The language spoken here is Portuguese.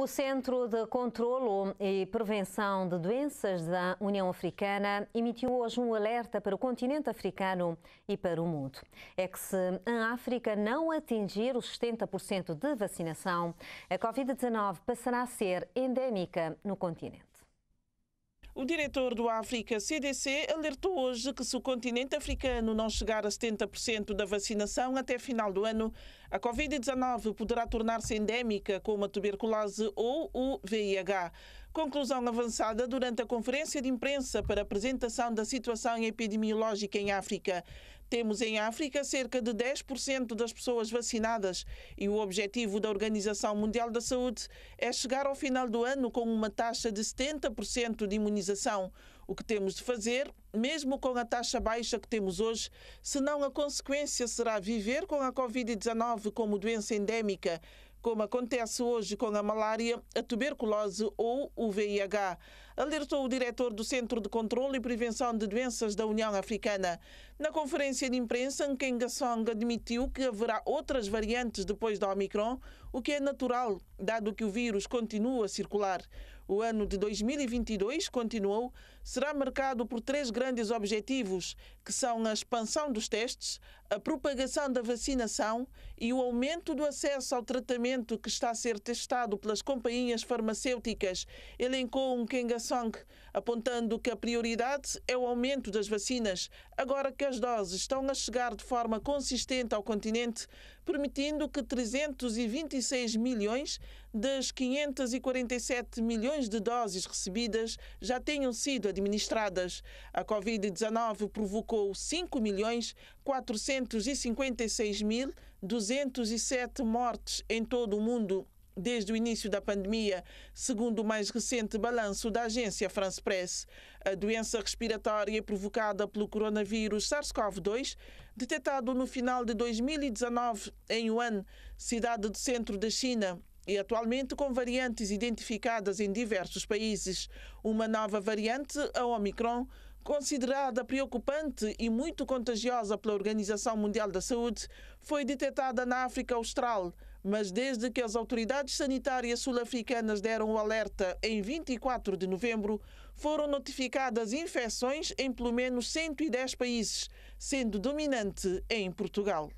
O Centro de Controlo e Prevenção de Doenças da União Africana emitiu hoje um alerta para o continente africano e para o mundo. É que se a África não atingir os 70% de vacinação, a Covid-19 passará a ser endêmica no continente. O diretor do África CDC alertou hoje que se o continente africano não chegar a 70% da vacinação até final do ano, a Covid-19 poderá tornar-se endémica como a tuberculose ou o VIH. Conclusão avançada durante a conferência de imprensa para apresentação da situação epidemiológica em África. Temos em África cerca de 10% das pessoas vacinadas e o objetivo da Organização Mundial da Saúde é chegar ao final do ano com uma taxa de 70% de imunização. O que temos de fazer, mesmo com a taxa baixa que temos hoje, senão a consequência será viver com a Covid-19 como doença endêmica, como acontece hoje com a malária, a tuberculose ou o VIH, alertou o diretor do Centro de Controlo e Prevenção de Doenças da União Africana. Na conferência de imprensa, Nkenga Song admitiu que haverá outras variantes depois da Omicron, o que é natural, dado que o vírus continua a circular. O ano de 2022 continuou, será marcado por três grandes objetivos, que são a expansão dos testes, a propagação da vacinação e o aumento do acesso ao tratamento que está a ser testado pelas companhias farmacêuticas, elencou um Kengasong, apontando que a prioridade é o aumento das vacinas, agora que as doses estão a chegar de forma consistente ao continente, permitindo que 326 milhões das 547 milhões de doses recebidas já tenham sido administradas. A Covid-19 provocou 5 milhões 456 mil 207 mortes em todo o mundo. Desde o início da pandemia, segundo o mais recente balanço da agência France Press, a doença respiratória provocada pelo coronavírus SARS-CoV-2, detectado no final de 2019 em Yuan, cidade do centro da China, e atualmente com variantes identificadas em diversos países. Uma nova variante, a Omicron, considerada preocupante e muito contagiosa pela Organização Mundial da Saúde, foi detectada na África Austral mas desde que as autoridades sanitárias sul-africanas deram o alerta em 24 de novembro, foram notificadas infecções em pelo menos 110 países, sendo dominante em Portugal.